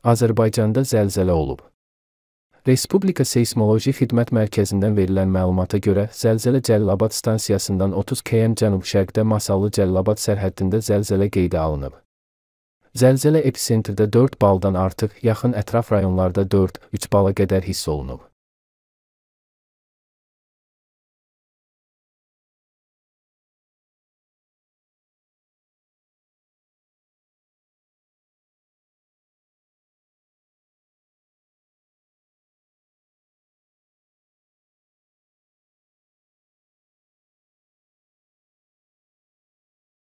Azərbaycanda zəlzələ olub. Respublika Seysmoloji Xidmət Mərkəzindən verilən məlumata görə, zəlzələ Cəlilabad stansiyasından 30 km cənub-şərqdə Masallı Cəlilabad sərhəddində zəlzələ qeydə alınıb. Zəlzələ episentrdə 4 baldan artıq, yaxın ətraf rayonlarda 4-3 bala qədər hiss olunub.